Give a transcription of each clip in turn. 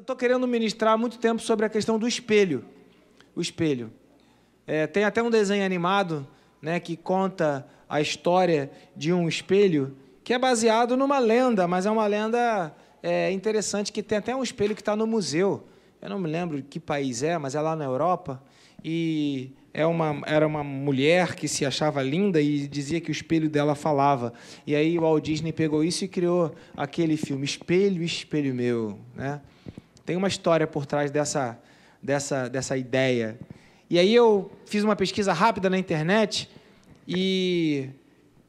estou querendo ministrar há muito tempo sobre a questão do espelho. O espelho. É, tem até um desenho animado né, que conta a história de um espelho que é baseado numa lenda, mas é uma lenda é, interessante que tem até um espelho que está no museu. Eu não me lembro que país é, mas é lá na Europa. E é uma, era uma mulher que se achava linda e dizia que o espelho dela falava. E aí o Walt Disney pegou isso e criou aquele filme Espelho, Espelho Meu, né? Tem uma história por trás dessa, dessa, dessa ideia. E aí eu fiz uma pesquisa rápida na internet e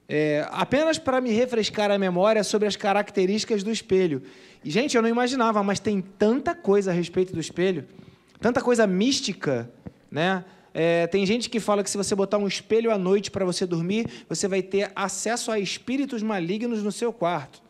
é, apenas para me refrescar a memória sobre as características do espelho. E, gente, eu não imaginava, mas tem tanta coisa a respeito do espelho, tanta coisa mística, né? É, tem gente que fala que se você botar um espelho à noite para você dormir, você vai ter acesso a espíritos malignos no seu quarto.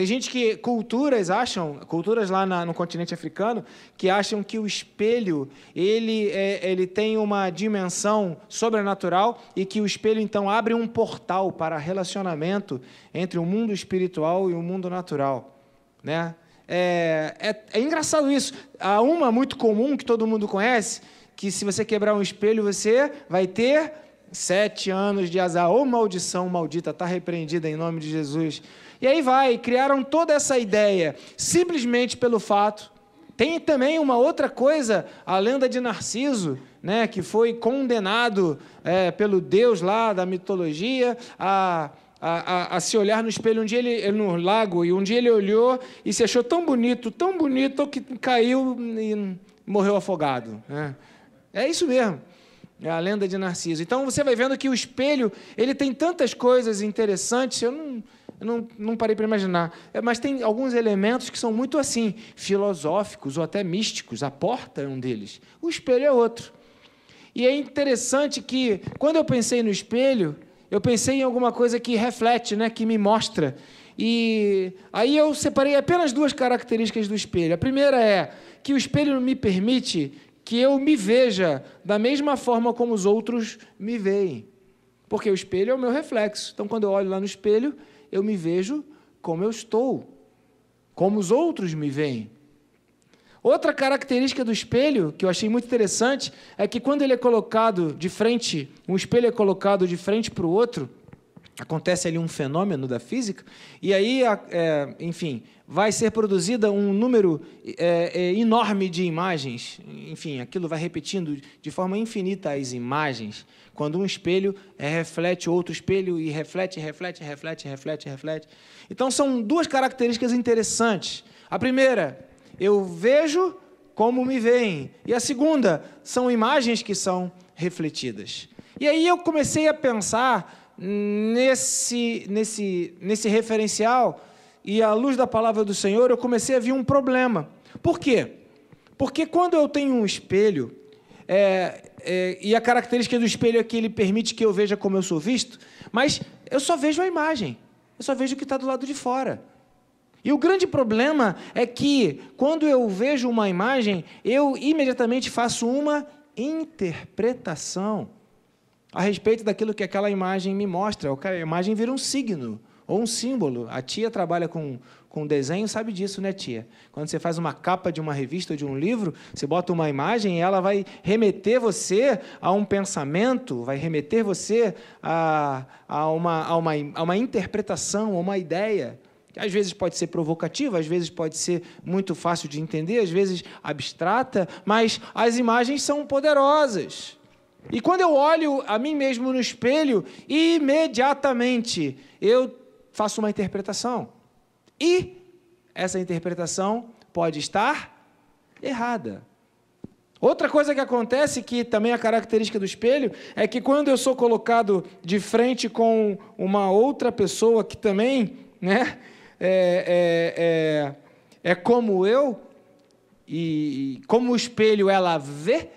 Tem gente que culturas acham, culturas lá na, no continente africano, que acham que o espelho ele, é, ele tem uma dimensão sobrenatural e que o espelho então abre um portal para relacionamento entre o mundo espiritual e o mundo natural, né? É, é, é engraçado isso. Há uma muito comum que todo mundo conhece, que se você quebrar um espelho você vai ter sete anos de azar ou maldição maldita, está repreendida em nome de Jesus. E aí vai, criaram toda essa ideia simplesmente pelo fato. Tem também uma outra coisa, a lenda de Narciso, né, que foi condenado é, pelo deus lá da mitologia a a, a, a, se olhar no espelho. Um dia ele no lago e um dia ele olhou e se achou tão bonito, tão bonito que caiu e morreu afogado. Né? É isso mesmo. É a lenda de Narciso. Então você vai vendo que o espelho ele tem tantas coisas interessantes. Eu não eu não, não parei para imaginar. É, mas tem alguns elementos que são muito assim, filosóficos ou até místicos. A porta é um deles, o espelho é outro. E é interessante que, quando eu pensei no espelho, eu pensei em alguma coisa que reflete, né, que me mostra. E aí eu separei apenas duas características do espelho. A primeira é que o espelho me permite que eu me veja da mesma forma como os outros me veem. Porque o espelho é o meu reflexo. Então, quando eu olho lá no espelho, eu me vejo como eu estou, como os outros me veem. Outra característica do espelho que eu achei muito interessante é que quando ele é colocado de frente, um espelho é colocado de frente para o outro, acontece ali um fenômeno da física, e aí, é, enfim, vai ser produzida um número é, é, enorme de imagens, enfim, aquilo vai repetindo de forma infinita as imagens. Quando um espelho é, reflete outro espelho e reflete, reflete, reflete, reflete, reflete. Então são duas características interessantes. A primeira, eu vejo como me veem, e a segunda são imagens que são refletidas. E aí eu comecei a pensar nesse, nesse, nesse referencial e à luz da palavra do Senhor, eu comecei a ver um problema. Por quê? Porque quando eu tenho um espelho, é, é, e a característica do espelho é que ele permite que eu veja como eu sou visto, mas eu só vejo a imagem, eu só vejo o que está do lado de fora. E o grande problema é que quando eu vejo uma imagem, eu imediatamente faço uma interpretação a respeito daquilo que aquela imagem me mostra. A imagem vira um signo ou um símbolo. A tia trabalha com, com desenho, sabe disso, né, tia? Quando você faz uma capa de uma revista ou de um livro, você bota uma imagem e ela vai remeter você a um pensamento, vai remeter você a, a, uma, a, uma, a uma interpretação, a uma ideia. Que às vezes pode ser provocativa, às vezes pode ser muito fácil de entender, às vezes abstrata, mas as imagens são poderosas. E quando eu olho a mim mesmo no espelho, imediatamente eu faço uma interpretação. E essa interpretação pode estar errada. Outra coisa que acontece, que também é característica do espelho, é que quando eu sou colocado de frente com uma outra pessoa que também né, é, é, é, é como eu, e como o espelho ela vê,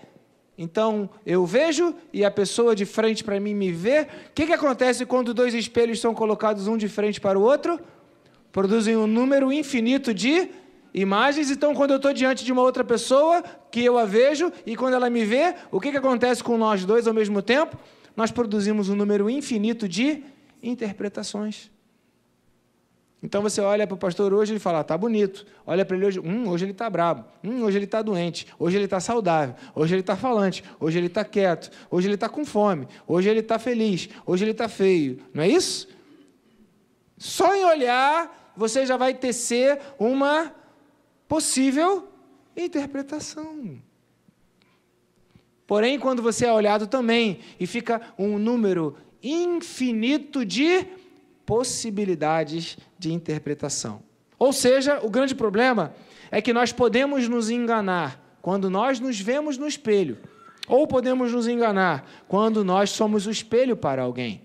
então eu vejo e a pessoa de frente para mim me vê. O que, que acontece quando dois espelhos são colocados um de frente para o outro? Produzem um número infinito de imagens. Então, quando eu estou diante de uma outra pessoa, que eu a vejo, e quando ela me vê, o que, que acontece com nós dois ao mesmo tempo? Nós produzimos um número infinito de interpretações. Então você olha para o pastor hoje e fala, ah, tá bonito. Olha para ele hoje, hum, hoje ele está brabo. Hum, hoje ele está doente. Hoje ele está saudável. Hoje ele está falante. Hoje ele está quieto. Hoje ele está com fome. Hoje ele está feliz. Hoje ele está feio. Não é isso? Só em olhar você já vai tecer uma possível interpretação. Porém, quando você é olhado também e fica um número infinito de possibilidades de interpretação. Ou seja, o grande problema é que nós podemos nos enganar quando nós nos vemos no espelho, ou podemos nos enganar quando nós somos o espelho para alguém.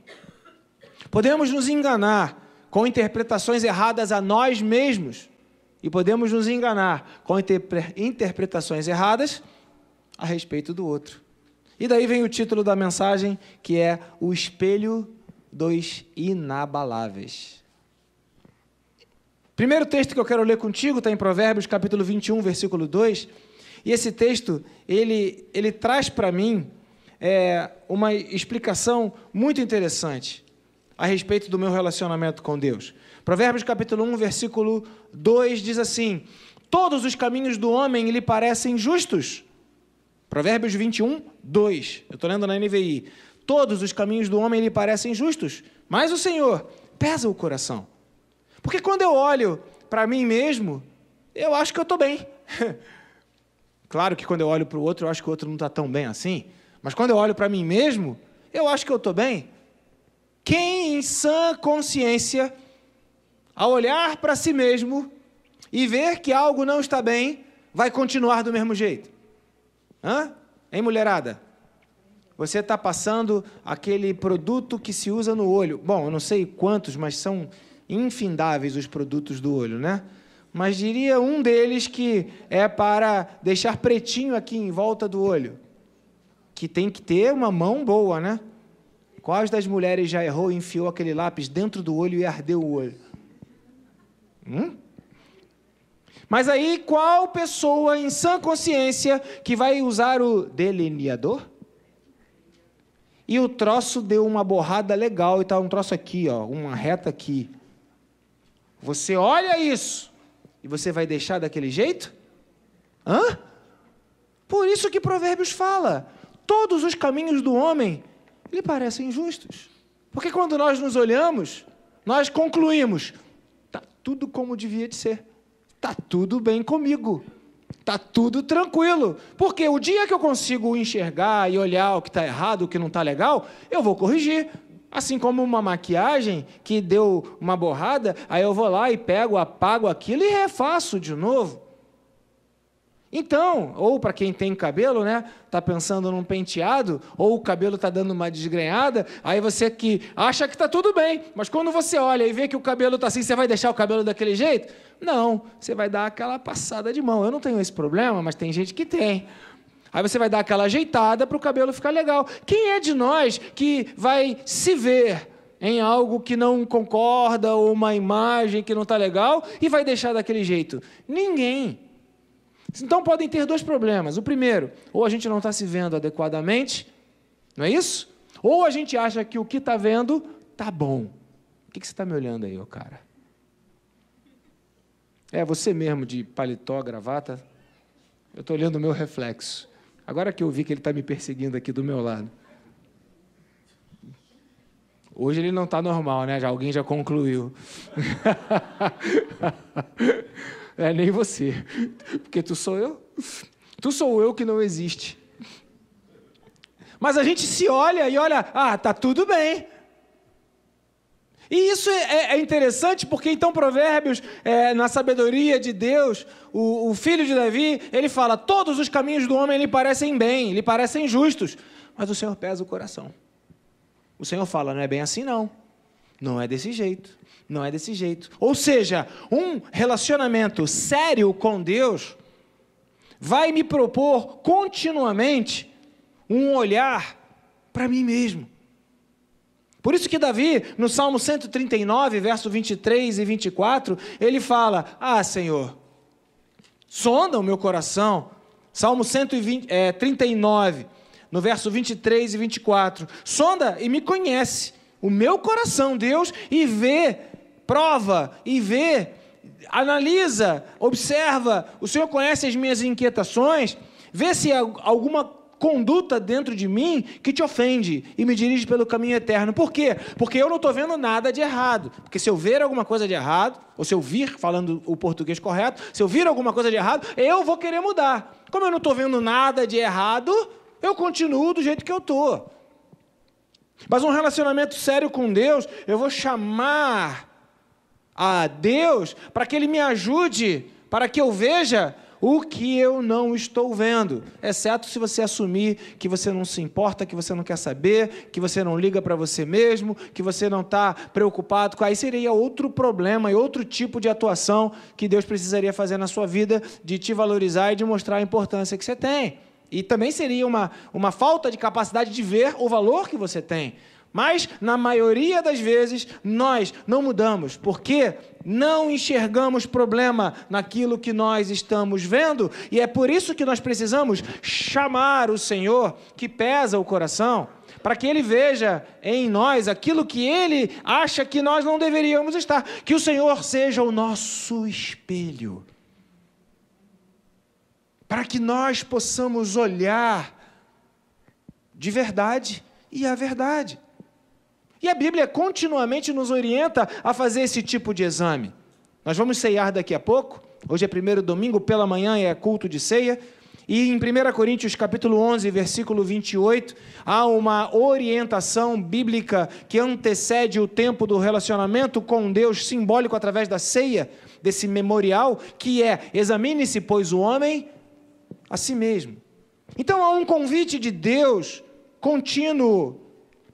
Podemos nos enganar com interpretações erradas a nós mesmos e podemos nos enganar com interpretações erradas a respeito do outro. E daí vem o título da mensagem, que é O Espelho dois inabaláveis. Primeiro texto que eu quero ler contigo está em Provérbios, capítulo 21, versículo 2. E esse texto, ele, ele traz para mim é, uma explicação muito interessante a respeito do meu relacionamento com Deus. Provérbios, capítulo 1, versículo 2 diz assim: Todos os caminhos do homem lhe parecem justos. Provérbios 21, 2. Eu estou lendo na NVI. Todos os caminhos do homem lhe parecem justos, mas o Senhor pesa o coração. Porque quando eu olho para mim mesmo, eu acho que eu estou bem. claro que quando eu olho para o outro, eu acho que o outro não está tão bem assim. Mas quando eu olho para mim mesmo, eu acho que eu estou bem. Quem em sã consciência, ao olhar para si mesmo e ver que algo não está bem, vai continuar do mesmo jeito? Hã? Hein, mulherada? você está passando aquele produto que se usa no olho. Bom, eu não sei quantos, mas são infindáveis os produtos do olho, né? Mas diria um deles que é para deixar pretinho aqui em volta do olho. Que tem que ter uma mão boa, né? Quais das mulheres já errou e enfiou aquele lápis dentro do olho e ardeu o olho? Hum? Mas aí, qual pessoa em sã consciência que vai usar o delineador? E o troço deu uma borrada legal e tá um troço aqui, ó, uma reta aqui. Você olha isso e você vai deixar daquele jeito? Hã? Por isso que Provérbios fala: todos os caminhos do homem lhe parecem justos. Porque quando nós nos olhamos, nós concluímos: tá tudo como devia de ser. Tá tudo bem comigo. Tá tudo tranquilo. Porque o dia que eu consigo enxergar e olhar o que está errado, o que não está legal, eu vou corrigir. Assim como uma maquiagem que deu uma borrada, aí eu vou lá e pego, apago aquilo e refaço de novo. Então, ou para quem tem cabelo, né, tá pensando num penteado, ou o cabelo tá dando uma desgrenhada, aí você que acha que tá tudo bem, mas quando você olha e vê que o cabelo tá assim, você vai deixar o cabelo daquele jeito? Não, você vai dar aquela passada de mão. Eu não tenho esse problema, mas tem gente que tem. Aí você vai dar aquela ajeitada para o cabelo ficar legal. Quem é de nós que vai se ver em algo que não concorda ou uma imagem que não tá legal e vai deixar daquele jeito? Ninguém. Então podem ter dois problemas. O primeiro, ou a gente não está se vendo adequadamente, não é isso? Ou a gente acha que o que está vendo está bom. O que, que você está me olhando aí, ô cara? É você mesmo de paletó, gravata? Eu estou olhando o meu reflexo. Agora que eu vi que ele está me perseguindo aqui do meu lado. Hoje ele não está normal, né? Já, alguém já concluiu. É nem você, porque tu sou eu. Tu sou eu que não existe. Mas a gente se olha e olha, ah, tá tudo bem. E isso é, é, é interessante porque então Provérbios, é, na sabedoria de Deus, o, o, filho de Davi, ele fala: todos os caminhos do homem lhe parecem bem, lhe parecem justos, mas o Senhor pesa o coração. O Senhor fala: não é bem assim não, não é desse jeito. Não é desse jeito. Ou seja, um relacionamento sério com Deus vai me propor continuamente um olhar para mim mesmo. Por isso que Davi, no Salmo 139, verso 23 e 24, ele fala: Ah, Senhor, sonda o meu coração. Salmo 139, é, no verso 23 e 24: Sonda e me conhece o meu coração, Deus, e vê prova e vê, analisa, observa. O Senhor conhece as minhas inquietações, vê se há alguma conduta dentro de mim que te ofende e me dirige pelo caminho eterno. Por quê? Porque eu não estou vendo nada de errado. Porque se eu ver alguma coisa de errado, ou se eu vir, falando o português correto, se eu vir alguma coisa de errado, eu vou querer mudar. Como eu não estou vendo nada de errado, eu continuo do jeito que eu estou. Mas um relacionamento sério com Deus, eu vou chamar a Deus para que Ele me ajude, para que eu veja o que eu não estou vendo, exceto se você assumir que você não se importa, que você não quer saber, que você não liga para você mesmo, que você não está preocupado com. Aí seria outro problema e outro tipo de atuação que Deus precisaria fazer na sua vida de te valorizar e de mostrar a importância que você tem. E também seria uma, uma falta de capacidade de ver o valor que você tem. Mas, na maioria das vezes, nós não mudamos, porque não enxergamos problema naquilo que nós estamos vendo, e é por isso que nós precisamos chamar o Senhor que pesa o coração, para que ele veja em nós aquilo que ele acha que nós não deveríamos estar, que o Senhor seja o nosso espelho. Para que nós possamos olhar de verdade e a verdade. E a Bíblia continuamente nos orienta a fazer esse tipo de exame. Nós vamos ceiar daqui a pouco. Hoje é primeiro domingo pela manhã, é culto de ceia. E em 1 Coríntios capítulo 11, versículo 28, há uma orientação bíblica que antecede o tempo do relacionamento com Deus simbólico através da ceia, desse memorial, que é: examine-se, pois, o homem a si mesmo. Então há um convite de Deus contínuo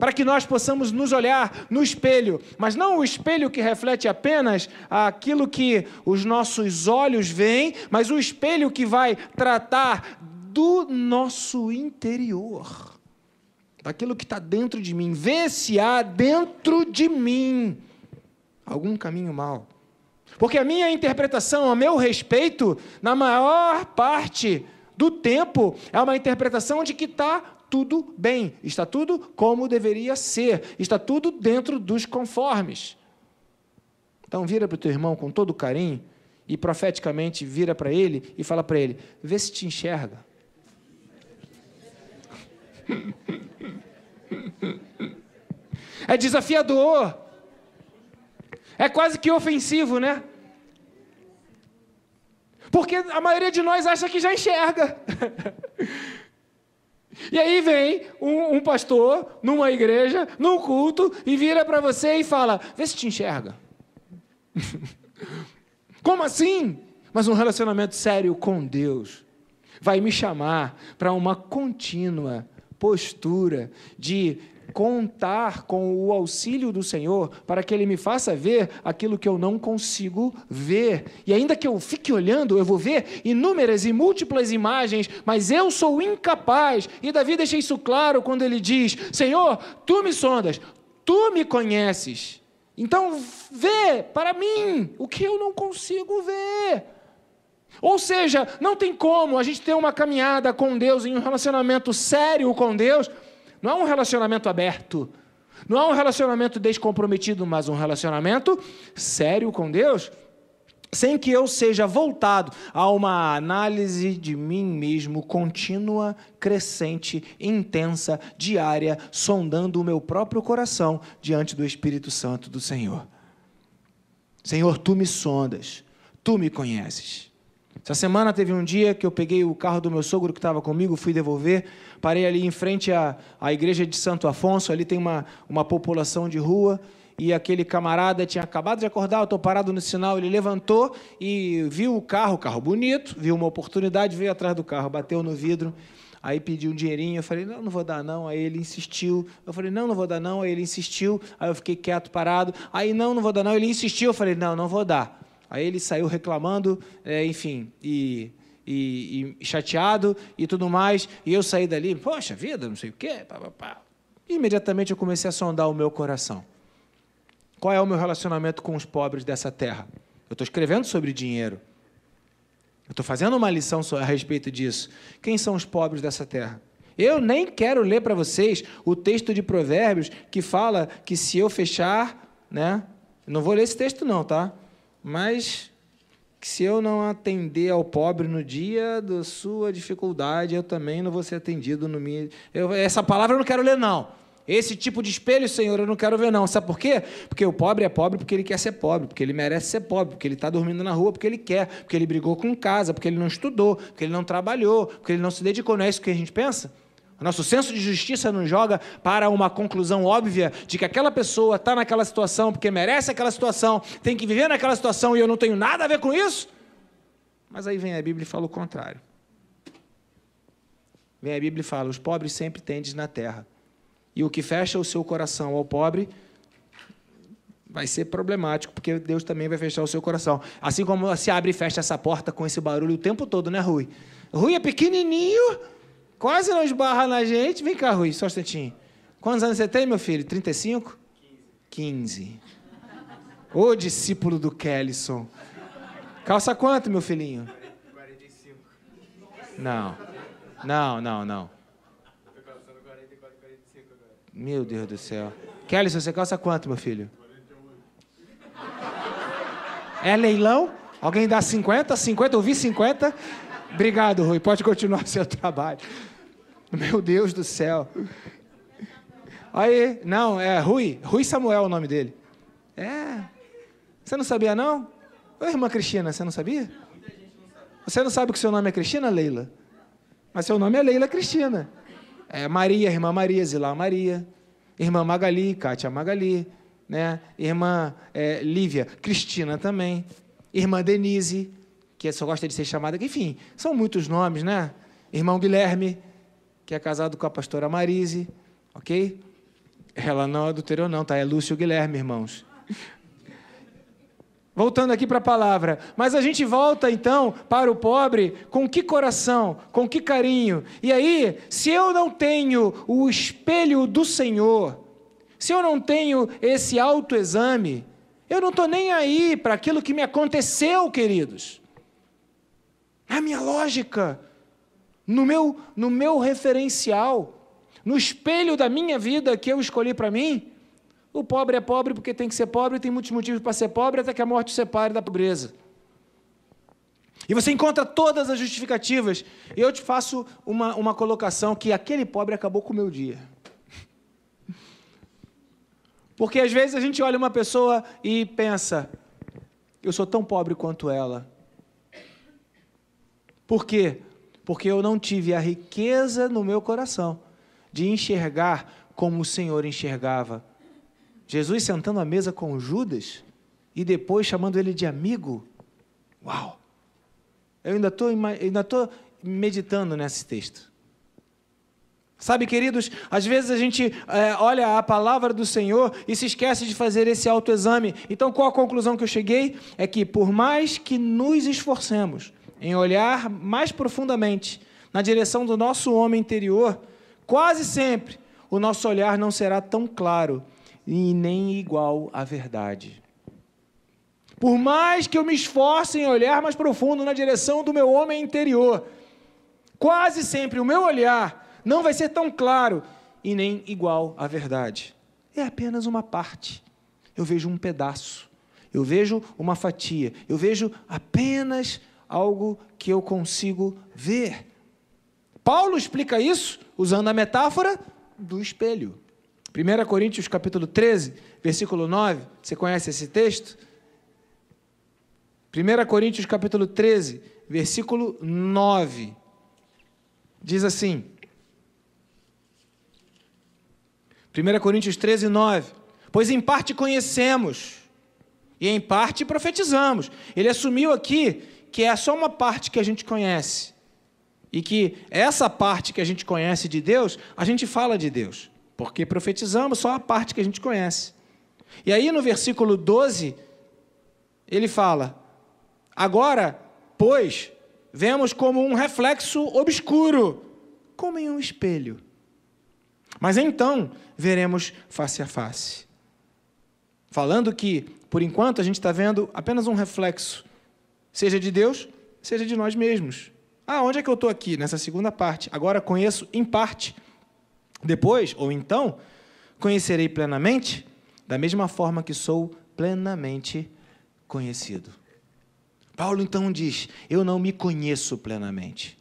para que nós possamos nos olhar no espelho, mas não o espelho que reflete apenas aquilo que os nossos olhos veem, mas o espelho que vai tratar do nosso interior, daquilo que está dentro de mim. Vê se há dentro de mim algum caminho mal. Porque a minha interpretação a meu respeito, na maior parte do tempo, é uma interpretação de que está tudo bem, está tudo como deveria ser, está tudo dentro dos conformes. Então vira para o teu irmão com todo carinho e profeticamente vira para ele e fala para ele: vê se te enxerga. É desafiador. É quase que ofensivo, né? Porque a maioria de nós acha que já enxerga. E aí vem um, um pastor numa igreja, num culto, e vira para você e fala: vê se te enxerga. Como assim? Mas um relacionamento sério com Deus vai me chamar para uma contínua postura de contar com o auxílio do Senhor para que Ele me faça ver aquilo que eu não consigo ver. E ainda que eu fique olhando, eu vou ver inúmeras e múltiplas imagens, mas eu sou incapaz. E Davi deixa isso claro quando ele diz: Senhor, tu me sondas, tu me conheces. Então vê para mim o que eu não consigo ver. Ou seja, não tem como a gente ter uma caminhada com Deus, em um relacionamento sério com Deus, não é um relacionamento aberto. Não é um relacionamento descomprometido, mas um relacionamento sério com Deus, sem que eu seja voltado a uma análise de mim mesmo contínua, crescente, intensa, diária, sondando o meu próprio coração diante do Espírito Santo do Senhor. Senhor, tu me sondas, tu me conheces. Essa semana teve um dia que eu peguei o carro do meu sogro que estava comigo, fui devolver, parei ali em frente à, à igreja de Santo Afonso, ali tem uma, uma população de rua, e aquele camarada tinha acabado de acordar, eu estou parado no sinal, ele levantou e viu o carro, carro bonito, viu uma oportunidade, veio atrás do carro, bateu no vidro, Aí pediu um dinheirinho, eu falei, não, não vou dar não. Aí ele insistiu. Eu falei, não, não vou dar não. Aí ele insistiu. Aí eu fiquei quieto, parado. Aí, não, não vou dar não. Ele insistiu, eu falei, não, não vou dar. Aí ele saiu reclamando, é, enfim, e, e, e, chateado e tudo mais. E eu saí dali, poxa vida, não sei o quê. Pá, pá, pá. Imediatamente eu comecei a sondar o meu coração. Qual é o meu relacionamento com os pobres dessa terra? Eu estou escrevendo sobre dinheiro. Eu estou fazendo uma lição a respeito disso. Quem são os pobres dessa terra? Eu nem quero ler para vocês o texto de Provérbios que fala que se eu fechar, né? Não vou ler esse texto não, tá? Mas se eu não atender ao pobre no dia da sua dificuldade, eu também não vou ser atendido no minha. Eu, essa palavra eu não quero ler, não. Esse tipo de espelho, Senhor, eu não quero ver, não. Sabe por quê? Porque o pobre é pobre porque ele quer ser pobre, porque ele merece ser pobre, porque ele está dormindo na rua porque ele quer, porque ele brigou com casa, porque ele não estudou, porque ele não trabalhou, porque ele não se dedicou. Não é isso que a gente pensa? Nosso senso de justiça nos joga para uma conclusão óbvia de que aquela pessoa está naquela situação porque merece aquela situação, tem que viver naquela situação e eu não tenho nada a ver com isso. Mas aí vem a Bíblia e fala o contrário. Vem a Bíblia e fala: os pobres sempre tendes na terra. E o que fecha o seu coração ao pobre vai ser problemático, porque Deus também vai fechar o seu coração. Assim como se abre e fecha essa porta com esse barulho o tempo todo, né, Rui? Rui é pequenininho Quase não esbarra na gente. Vem cá, Rui, só um instantinho. Quantos anos você tem, meu filho? 35? 15. 15. Ô discípulo do Kellyson. Calça quanto, meu filhinho? 45. Não. Não, não, não. Tô calçando 44, 45 agora. Meu Deus do céu. Kellyson, você calça quanto, meu filho? 48. É leilão? Alguém dá 50? 50? Eu vi 50. Obrigado, Rui. Pode continuar seu trabalho. Meu Deus do céu. Aí, não, é Rui. Rui Samuel é o nome dele. É. Você não sabia, não? Ô, irmã Cristina, você não sabia? Você não sabe que seu nome é Cristina, Leila? Mas seu nome é Leila Cristina. É Maria, irmã Maria, Zilá Maria. Irmã Magali, Kátia Magali. Né? Irmã é, Lívia, Cristina também. Irmã Denise, que só gosta de ser chamada, enfim, são muitos nomes, né? Irmão Guilherme, que é casado com a pastora Marise, ok? Ela não é adulterou, não, tá? É Lúcio Guilherme, irmãos. Voltando aqui para a palavra. Mas a gente volta então para o pobre com que coração, com que carinho. E aí, se eu não tenho o espelho do Senhor, se eu não tenho esse autoexame, eu não estou nem aí para aquilo que me aconteceu, queridos. É a minha lógica. No meu, no meu referencial, no espelho da minha vida que eu escolhi para mim, o pobre é pobre porque tem que ser pobre, tem muitos motivos para ser pobre até que a morte o separe da pobreza. E você encontra todas as justificativas. E eu te faço uma, uma colocação que aquele pobre acabou com o meu dia. Porque às vezes a gente olha uma pessoa e pensa, eu sou tão pobre quanto ela. Por quê? Porque eu não tive a riqueza no meu coração de enxergar como o Senhor enxergava. Jesus sentando à mesa com Judas e depois chamando ele de amigo. Uau! Eu ainda estou ainda tô meditando nesse texto. Sabe, queridos, às vezes a gente é, olha a palavra do Senhor e se esquece de fazer esse autoexame. Então, qual a conclusão que eu cheguei? É que, por mais que nos esforcemos, em olhar mais profundamente na direção do nosso homem interior, quase sempre o nosso olhar não será tão claro e nem igual à verdade. Por mais que eu me esforce em olhar mais profundo na direção do meu homem interior, quase sempre o meu olhar não vai ser tão claro e nem igual à verdade. É apenas uma parte. Eu vejo um pedaço. Eu vejo uma fatia. Eu vejo apenas algo que eu consigo ver. Paulo explica isso usando a metáfora do espelho. 1 Coríntios capítulo 13, versículo 9, você conhece esse texto? 1 Coríntios capítulo 13, versículo 9. Diz assim: 1 Coríntios 13, 9. Pois em parte conhecemos e em parte profetizamos. Ele assumiu aqui que é só uma parte que a gente conhece. E que essa parte que a gente conhece de Deus, a gente fala de Deus, porque profetizamos só a parte que a gente conhece. E aí no versículo 12, ele fala: Agora, pois, vemos como um reflexo obscuro, como em um espelho. Mas então veremos face a face. Falando que, por enquanto, a gente está vendo apenas um reflexo seja de Deus, seja de nós mesmos. Ah, onde é que eu estou aqui? Nessa segunda parte. Agora conheço em parte. Depois, ou então, conhecerei plenamente, da mesma forma que sou plenamente conhecido. Paulo então diz: Eu não me conheço plenamente.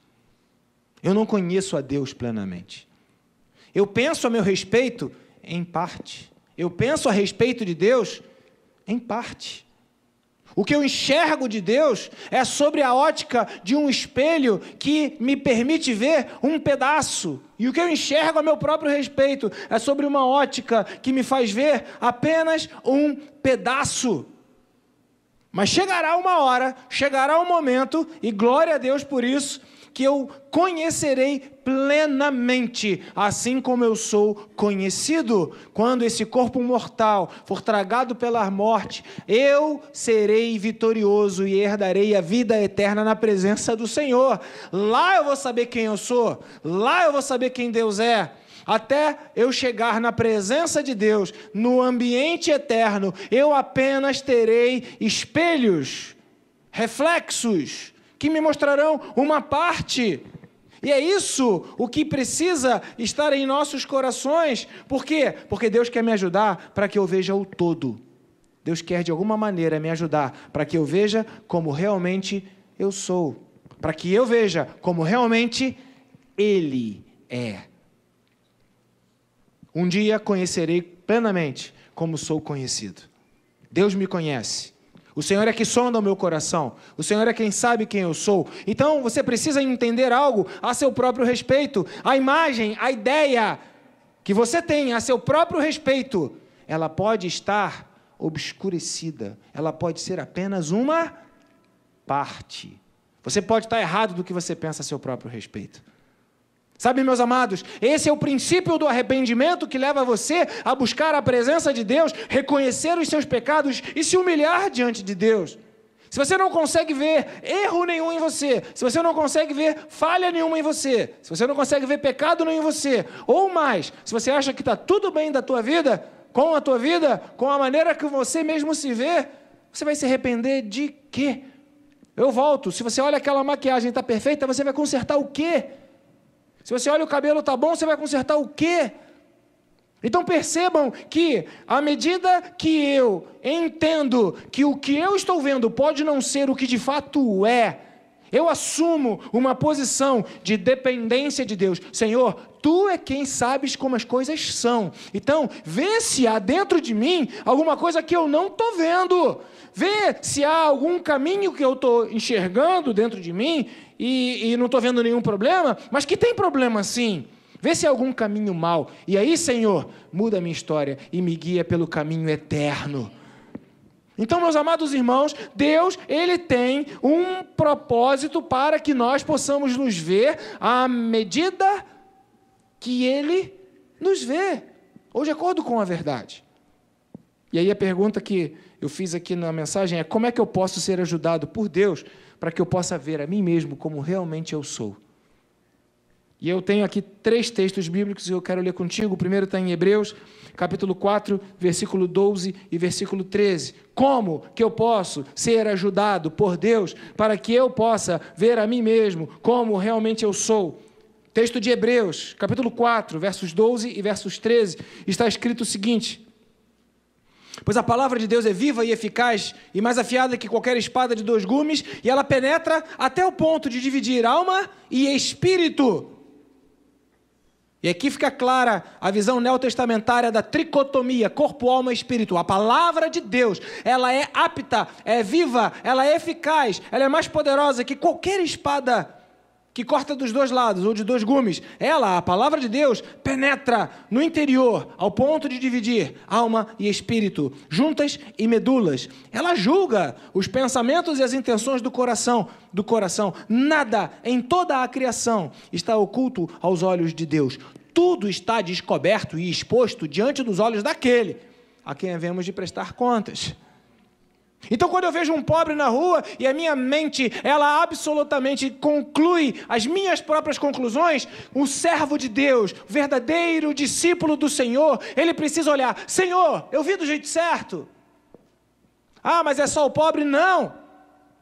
Eu não conheço a Deus plenamente. Eu penso a meu respeito em parte. Eu penso a respeito de Deus em parte. O que eu enxergo de Deus é sobre a ótica de um espelho que me permite ver um pedaço. E o que eu enxergo a meu próprio respeito é sobre uma ótica que me faz ver apenas um pedaço. Mas chegará uma hora, chegará um momento, e glória a Deus por isso, que eu conhecerei plenamente, assim como eu sou conhecido. Quando esse corpo mortal for tragado pela morte, eu serei vitorioso e herdarei a vida eterna na presença do Senhor. Lá eu vou saber quem eu sou, lá eu vou saber quem Deus é até eu chegar na presença de Deus, no ambiente eterno, eu apenas terei espelhos, reflexos, que me mostrarão uma parte e é isso o que precisa estar em nossos corações. Por quê? Porque Deus quer me ajudar para que eu veja o todo. Deus quer de alguma maneira me ajudar para que eu veja como realmente eu sou, para que eu veja como realmente ele é. Um dia conhecerei plenamente como sou conhecido. Deus me conhece. O Senhor é que sonda o meu coração. O Senhor é quem sabe quem eu sou. Então você precisa entender algo a seu próprio respeito. A imagem, a ideia que você tem a seu próprio respeito, ela pode estar obscurecida. Ela pode ser apenas uma parte. Você pode estar errado do que você pensa a seu próprio respeito. Sabe, meus amados, esse é o princípio do arrependimento que leva você a buscar a presença de Deus, reconhecer os seus pecados e se humilhar diante de Deus. Se você não consegue ver erro nenhum em você, se você não consegue ver falha nenhuma em você, se você não consegue ver pecado nenhum em você, ou mais, se você acha que está tudo bem da tua vida, com a tua vida, com a maneira que você mesmo se vê, você vai se arrepender de quê? Eu volto. Se você olha aquela maquiagem está perfeita, você vai consertar o quê? Se você olha o cabelo tá bom, você vai consertar o quê? Então percebam que, à medida que eu entendo que o que eu estou vendo pode não ser o que de fato é, eu assumo uma posição de dependência de Deus. Senhor, tu é quem sabes como as coisas são. Então, vê se há dentro de mim alguma coisa que eu não estou vendo. Vê se há algum caminho que eu estou enxergando dentro de mim e, e não estou vendo nenhum problema, mas que tem problema sim. Vê se há é algum caminho mal. E aí, Senhor, muda a minha história e me guia pelo caminho eterno. Então, meus amados irmãos, Deus, ele tem um propósito para que nós possamos nos ver à medida que ele nos vê, ou de acordo com a verdade. E aí a pergunta que eu fiz aqui na mensagem é: como é que eu posso ser ajudado por Deus para que eu possa ver a mim mesmo como realmente eu sou? E eu tenho aqui três textos bíblicos que eu quero ler contigo. O primeiro está em Hebreus, capítulo 4, versículo 12 e versículo 13. Como que eu posso ser ajudado por Deus para que eu possa ver a mim mesmo como realmente eu sou? Texto de Hebreus, capítulo 4, versos 12 e versos 13, está escrito o seguinte: Pois a palavra de Deus é viva e eficaz e mais afiada que qualquer espada de dois gumes, e ela penetra até o ponto de dividir alma e espírito. E aqui fica clara a visão neotestamentária da tricotomia corpo, alma e espírito. A palavra de Deus, ela é apta, é viva, ela é eficaz, ela é mais poderosa que qualquer espada que corta dos dois lados ou de dois gumes. Ela, a palavra de Deus, penetra no interior ao ponto de dividir alma e espírito, juntas e medulas. Ela julga os pensamentos e as intenções do coração, do coração. Nada em toda a criação está oculto aos olhos de Deus. Tudo está descoberto e exposto diante dos olhos daquele a quem havemos de prestar contas. Então, quando eu vejo um pobre na rua e a minha mente, ela absolutamente conclui as minhas próprias conclusões, o servo de Deus, o verdadeiro discípulo do Senhor, ele precisa olhar: Senhor, eu vi do jeito certo. Ah, mas é só o pobre? Não.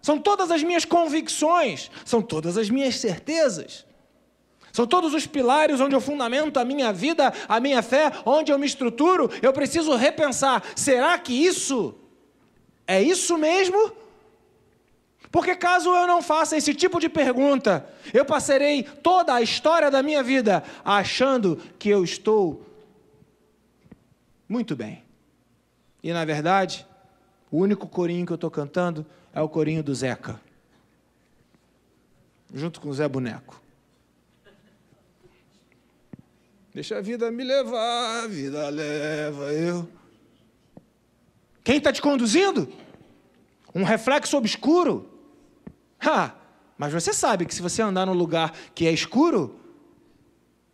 São todas as minhas convicções, são todas as minhas certezas. São todos os pilares onde eu fundamento a minha vida, a minha fé, onde eu me estruturo. Eu preciso repensar: será que isso é isso mesmo? Porque caso eu não faça esse tipo de pergunta, eu passarei toda a história da minha vida achando que eu estou muito bem. E na verdade, o único corinho que eu estou cantando é o corinho do Zeca, junto com o Zé Boneco. Deixa a vida me levar, a vida leva eu. Quem está te conduzindo? Um reflexo obscuro? Ha! Mas você sabe que se você andar no lugar que é escuro,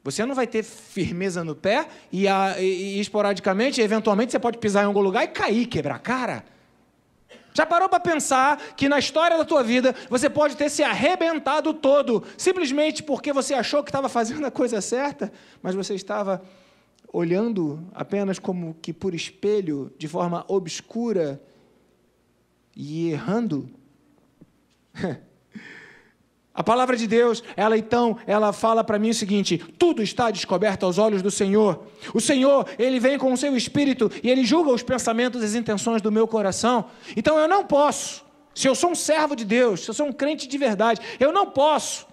você não vai ter firmeza no pé e, a, e, e esporadicamente, eventualmente, você pode pisar em algum lugar e cair, quebrar a cara. Já parou para pensar que na história da tua vida você pode ter se arrebentado todo simplesmente porque você achou que estava fazendo a coisa certa, mas você estava olhando apenas como que por espelho, de forma obscura e errando? A palavra de Deus, ela então, ela fala para mim o seguinte: tudo está descoberto aos olhos do Senhor. O Senhor, ele vem com o seu espírito e ele julga os pensamentos e as intenções do meu coração. Então eu não posso, se eu sou um servo de Deus, se eu sou um crente de verdade, eu não posso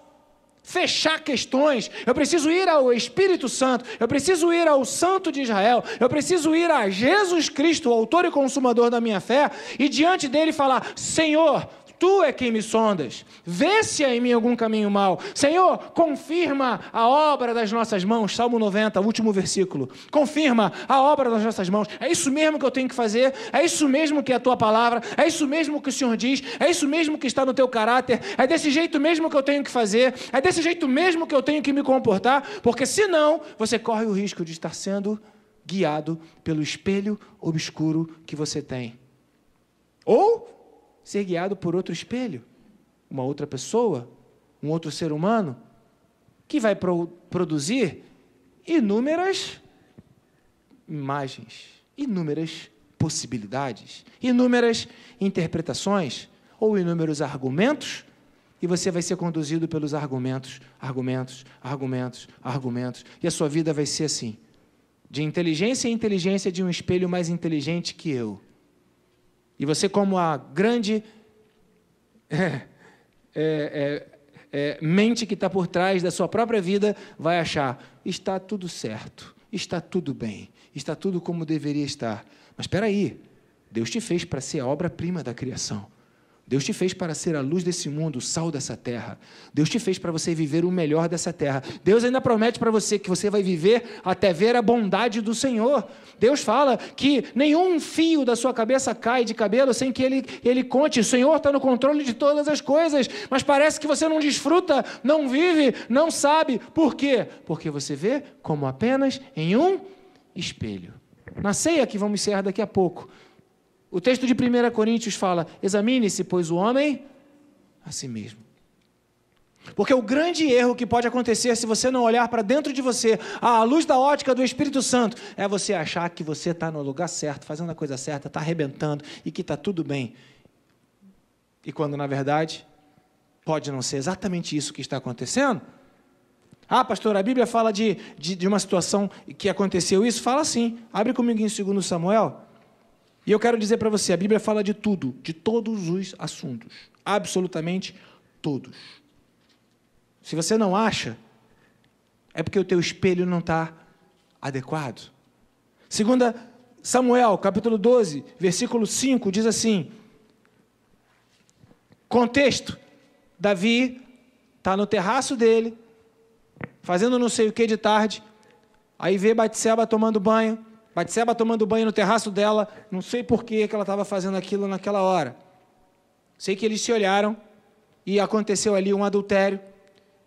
fechar questões, eu preciso ir ao Espírito Santo, eu preciso ir ao Santo de Israel, eu preciso ir a Jesus Cristo, o autor e consumador da minha fé, e diante dele falar: Senhor, Tu é quem me sondas. Vê se há em mim algum caminho mau. Senhor, confirma a obra das nossas mãos. Salmo 90, último versículo. Confirma a obra das nossas mãos. É isso mesmo que eu tenho que fazer. É isso mesmo que é a tua palavra. É isso mesmo que o Senhor diz. É isso mesmo que está no teu caráter. É desse jeito mesmo que eu tenho que fazer. É desse jeito mesmo que eu tenho que me comportar. Porque senão, você corre o risco de estar sendo guiado pelo espelho obscuro que você tem. Ou ser guiado por outro espelho, uma outra pessoa, um outro ser humano, que vai pro produzir inúmeras imagens, inúmeras possibilidades, inúmeras interpretações ou inúmeros argumentos, e você vai ser conduzido pelos argumentos, argumentos, argumentos, argumentos, e a sua vida vai ser assim: de inteligência em inteligência de um espelho mais inteligente que eu. E você, como a grande é, é, é, é, mente que está por trás da sua própria vida, vai achar: está tudo certo, está tudo bem, está tudo como deveria estar. Mas espera aí, Deus te fez para ser a obra-prima da criação. Deus te fez para ser a luz desse mundo, o sal dessa terra. Deus te fez para você viver o melhor dessa terra. Deus ainda promete para você que você vai viver até ver a bondade do Senhor. Deus fala que nenhum fio da sua cabeça cai de cabelo sem que ele, ele conte. O Senhor está no controle de todas as coisas, mas parece que você não desfruta, não vive, não sabe. Por quê? Porque você vê como apenas em um espelho. Na ceia que vamos encerrar daqui a pouco. O texto de 1 Coríntios fala: examine-se, pois o homem a si mesmo. Porque o grande erro que pode acontecer se você não olhar para dentro de você, à luz da ótica do Espírito Santo, é você achar que você está no lugar certo, fazendo a coisa certa, está arrebentando e que está tudo bem. E quando, na verdade, pode não ser exatamente isso que está acontecendo. Ah, pastor, a Bíblia fala de, de, de uma situação que aconteceu isso? Fala sim. Abre comigo em 2 Samuel e eu quero dizer para você, a Bíblia fala de tudo, de todos os assuntos, absolutamente todos. Se você não acha, é porque o teu espelho não está adequado. Segunda Samuel, capítulo 12, versículo 5, diz assim: Contexto: Davi está no terraço dele, fazendo não sei o que de tarde, aí vê Batseba tomando banho, Batseba tomando banho no terraço dela, não sei por que ela estava fazendo aquilo naquela hora. Sei que eles se olharam e aconteceu ali um adultério.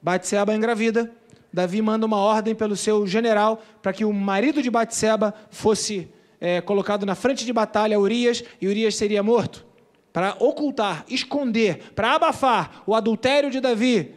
Batseba engravida. Davi manda uma ordem pelo seu general para que o marido de Batseba fosse é, colocado na frente de batalha, Urias, e Urias seria morto. Para ocultar, esconder, para abafar o adultério de Davi,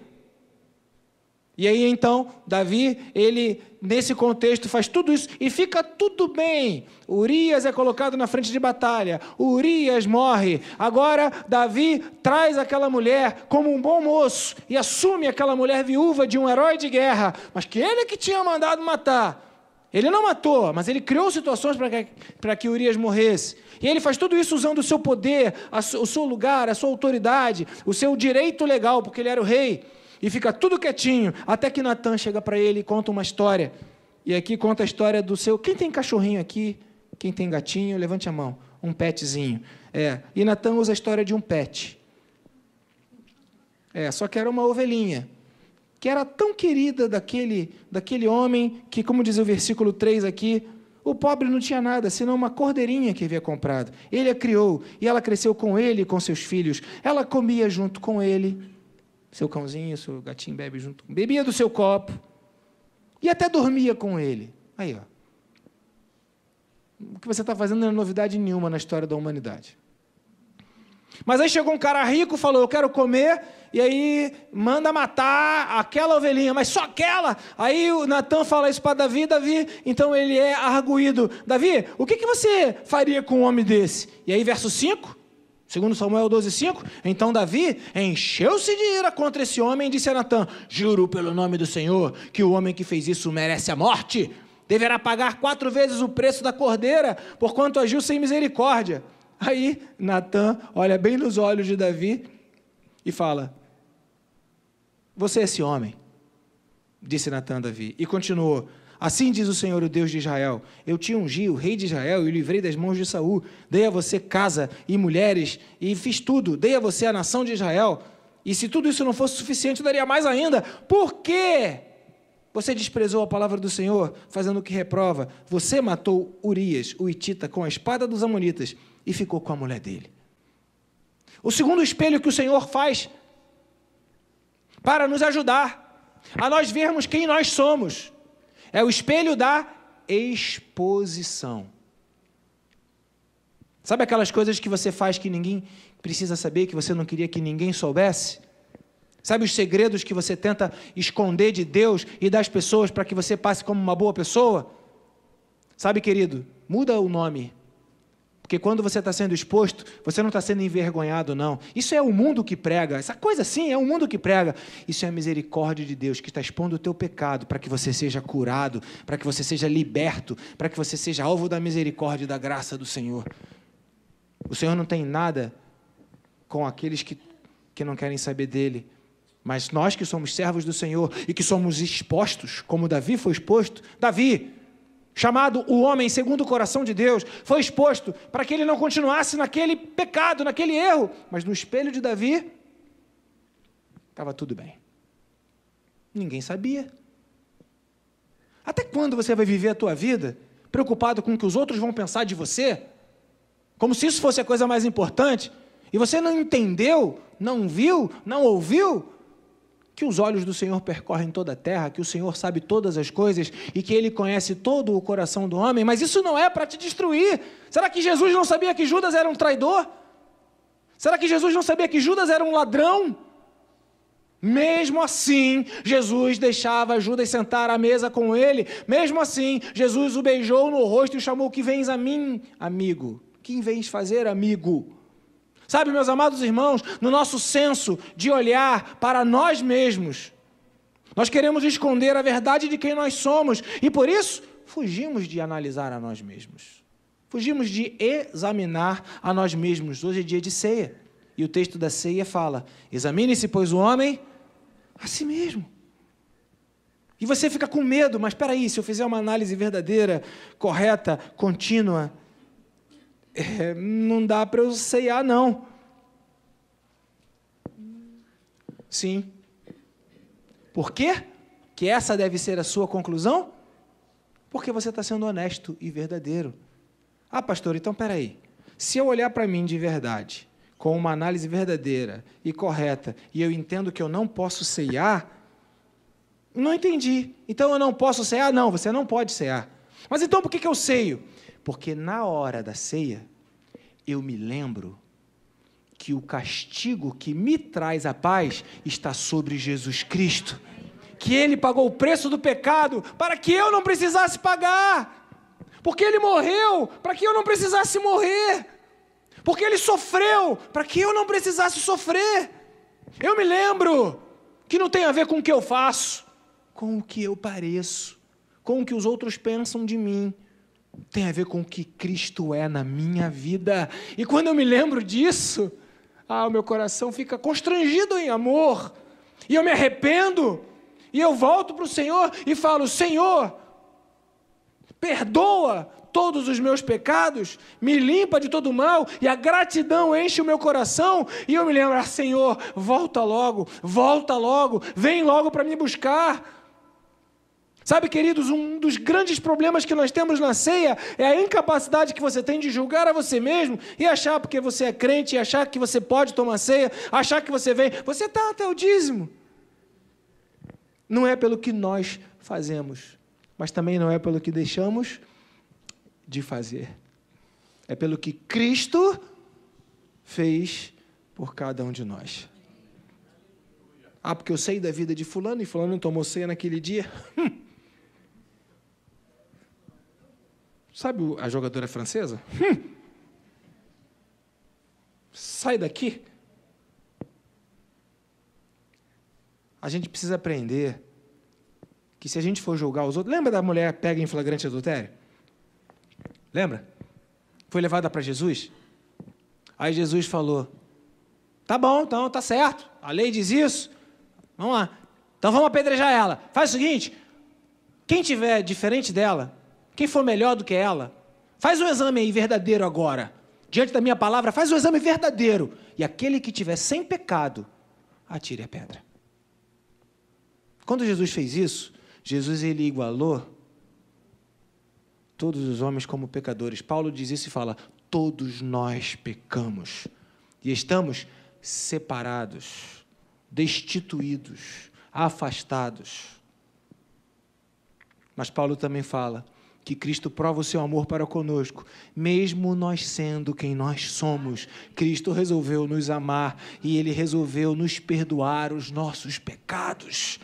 e aí então, Davi, ele nesse contexto faz tudo isso e fica tudo bem. Urias é colocado na frente de batalha, Urias morre. Agora Davi traz aquela mulher como um bom moço e assume aquela mulher viúva de um herói de guerra, mas que ele é que tinha mandado matar. Ele não matou, mas ele criou situações para que, que Urias morresse. E ele faz tudo isso usando o seu poder, a, o seu lugar, a sua autoridade, o seu direito legal, porque ele era o rei e fica tudo quietinho, até que Natan chega para ele e conta uma história. E aqui conta a história do seu. Quem tem cachorrinho aqui? Quem tem gatinho? Levante a mão. Um petzinho. É. E Natan usa a história de um pet. É, só que era uma ovelhinha, que era tão querida daquele, daquele homem que, como diz o versículo 3 aqui, o pobre não tinha nada, senão uma cordeirinha que havia comprado. Ele a criou e ela cresceu com ele e com seus filhos. Ela comia junto com ele seu cãozinho, seu gatinho bebe junto. Bebia do seu copo. E até dormia com ele. Aí, ó. O que você está fazendo não é novidade nenhuma na história da humanidade. Mas aí chegou um cara rico, falou: Eu quero comer, e aí manda matar aquela ovelhinha, mas só aquela. Aí o Natan fala isso para Davi, Davi, então ele é arguído: Davi, o que, que você faria com um homem desse? E aí, verso 5: Segundo Samuel 12:5, então Davi encheu-se de ira contra esse homem e disse a Natã: Juro pelo nome do Senhor que o homem que fez isso merece a morte. Deverá pagar quatro vezes o preço da cordeira, porquanto agiu sem misericórdia. Aí Natã olha bem nos olhos de Davi e fala: Você é esse homem, disse Natã a Davi, e continuou: Assim diz o Senhor, o Deus de Israel: Eu te ungi, o rei de Israel, e o livrei das mãos de Saul. Dei a você casa e mulheres, e fiz tudo. Dei a você a nação de Israel. E se tudo isso não fosse suficiente, daria mais ainda. Por quê? Você desprezou a palavra do Senhor, fazendo o que reprova. Você matou Urias, o Itita, com a espada dos Amonitas e ficou com a mulher dele. O segundo espelho que o Senhor faz para nos ajudar a nós vermos quem nós somos é o espelho da exposição. Sabe aquelas coisas que você faz que ninguém precisa saber, que você não queria que ninguém soubesse? Sabe os segredos que você tenta esconder de Deus e das pessoas para que você passe como uma boa pessoa? Sabe, querido, muda o nome porque quando você está sendo exposto, você não está sendo envergonhado, não. Isso é o mundo que prega. Essa coisa sim é o mundo que prega. Isso é a misericórdia de Deus que está expondo o teu pecado para que você seja curado, para que você seja liberto, para que você seja alvo da misericórdia e da graça do Senhor. O Senhor não tem nada com aqueles que, que não querem saber dele. Mas nós que somos servos do Senhor e que somos expostos, como Davi foi exposto, Davi, chamado o homem segundo o coração de Deus, foi exposto para que ele não continuasse naquele pecado, naquele erro, mas no espelho de Davi estava tudo bem. Ninguém sabia. Até quando você vai viver a tua vida preocupado com o que os outros vão pensar de você? Como se isso fosse a coisa mais importante? E você não entendeu, não viu, não ouviu que os olhos do Senhor percorrem toda a terra, que o Senhor sabe todas as coisas e que ele conhece todo o coração do homem, mas isso não é para te destruir. Será que Jesus não sabia que Judas era um traidor? Será que Jesus não sabia que Judas era um ladrão? Mesmo assim, Jesus deixava Judas sentar à mesa com ele. Mesmo assim, Jesus o beijou no rosto e chamou: Que vens a mim, amigo? Que vens fazer, amigo? Sabe, meus amados irmãos, no nosso senso de olhar para nós mesmos, nós queremos esconder a verdade de quem nós somos e por isso fugimos de analisar a nós mesmos. Fugimos de examinar a nós mesmos. Hoje é dia de ceia. E o texto da ceia fala: Examine-se, pois, o homem a si mesmo. E você fica com medo, mas espera aí, se eu fizer uma análise verdadeira, correta, contínua, é, não dá para eu ceiar, não. Sim. Por quê? Que essa deve ser a sua conclusão? Porque você está sendo honesto e verdadeiro. Ah, pastor, então peraí. Se eu olhar para mim de verdade, com uma análise verdadeira e correta, e eu entendo que eu não posso ceiar, não entendi. Então eu não posso cear? Não, você não pode cear. Mas então por que, que eu ceio? Porque na hora da ceia, eu me lembro que o castigo que me traz a paz está sobre Jesus Cristo, que ele pagou o preço do pecado para que eu não precisasse pagar, porque ele morreu para que eu não precisasse morrer, porque ele sofreu para que eu não precisasse sofrer. Eu me lembro que não tem a ver com o que eu faço, com o que eu pareço, com o que os outros pensam de mim, tem a ver com o que Cristo é na minha vida. E quando eu me lembro disso, ah, o meu coração fica constrangido em amor. E eu me arrependo. E eu volto para o Senhor e falo: Senhor, perdoa todos os meus pecados, me limpa de todo mal, e a gratidão enche o meu coração, e eu me lembro, ah, Senhor, volta logo, volta logo, vem logo para me buscar. Sabe, queridos, um dos grandes problemas que nós temos na ceia é a incapacidade que você tem de julgar a você mesmo e achar porque você é crente, e achar que você pode tomar ceia, achar que você vem. Você está até o dízimo. Não é pelo que nós fazemos, mas também não é pelo que deixamos de fazer. É pelo que Cristo fez por cada um de nós. Ah, porque eu sei da vida de fulano e fulano não tomou ceia naquele dia. Hum. Sabe a jogadora francesa? Hum. Sai daqui. A gente precisa aprender que se a gente for julgar os outros. Lembra da mulher pega em flagrante adultério? Lembra? Foi levada para Jesus? Aí Jesus falou: Tá bom, então tá certo. A lei diz isso. Vamos lá. Então vamos apedrejar ela. Faz o seguinte: quem tiver diferente dela, quem for melhor do que ela? Faz o um exame aí verdadeiro agora. Diante da minha palavra, faz o um exame verdadeiro. E aquele que tiver sem pecado, atire a pedra. Quando Jesus fez isso, Jesus ele igualou todos os homens como pecadores. Paulo diz isso e fala: todos nós pecamos e estamos separados, destituídos, afastados. Mas Paulo também fala: que Cristo prova o seu amor para conosco. Mesmo nós sendo quem nós somos, Cristo resolveu nos amar e ele resolveu nos perdoar os nossos pecados.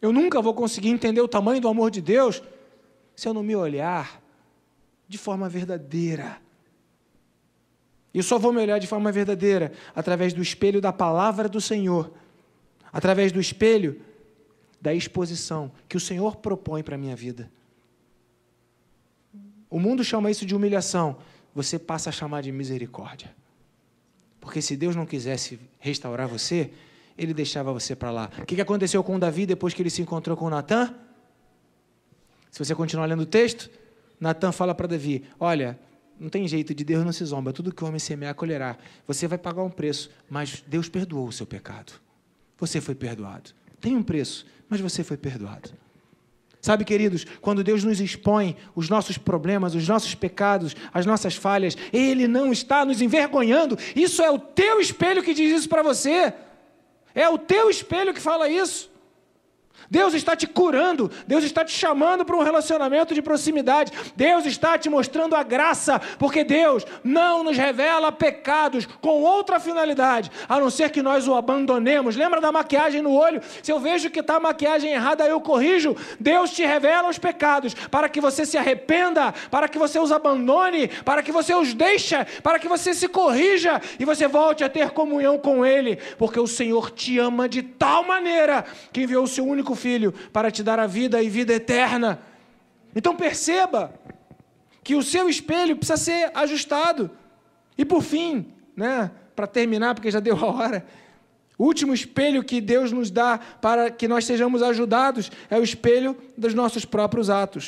Eu nunca vou conseguir entender o tamanho do amor de Deus se eu não me olhar de forma verdadeira. E só vou me olhar de forma verdadeira através do espelho da palavra do Senhor, através do espelho da exposição que o Senhor propõe para a minha vida. O mundo chama isso de humilhação. Você passa a chamar de misericórdia. Porque se Deus não quisesse restaurar você, ele deixava você para lá. O que aconteceu com Davi depois que ele se encontrou com Natan? Se você continuar lendo o texto, Natan fala para Davi: Olha, não tem jeito, de Deus não se zomba, tudo que o homem semear colherá. Você vai pagar um preço, mas Deus perdoou o seu pecado. Você foi perdoado. Tem um preço, mas você foi perdoado. Sabe, queridos, quando Deus nos expõe os nossos problemas, os nossos pecados, as nossas falhas, Ele não está nos envergonhando. Isso é o teu espelho que diz isso para você. É o teu espelho que fala isso. Deus está te curando, Deus está te chamando para um relacionamento de proximidade, Deus está te mostrando a graça, porque Deus não nos revela pecados com outra finalidade, a não ser que nós o abandonemos. Lembra da maquiagem no olho? Se eu vejo que está a maquiagem errada, eu corrijo. Deus te revela os pecados para que você se arrependa, para que você os abandone, para que você os deixe, para que você se corrija e você volte a ter comunhão com Ele, porque o Senhor te ama de tal maneira que enviou o seu único Filho para te dar a vida e vida eterna. Então perceba que o seu espelho precisa ser ajustado. E por fim, né, para terminar, porque já deu a hora, o último espelho que Deus nos dá para que nós sejamos ajudados é o espelho dos nossos próprios atos.